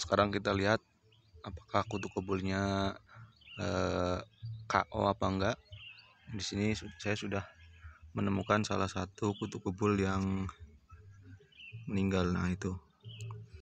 sekarang kita lihat apakah kutu kebulnya eh, KO apa enggak di sini saya sudah menemukan salah satu kutu kebul yang meninggal nah itu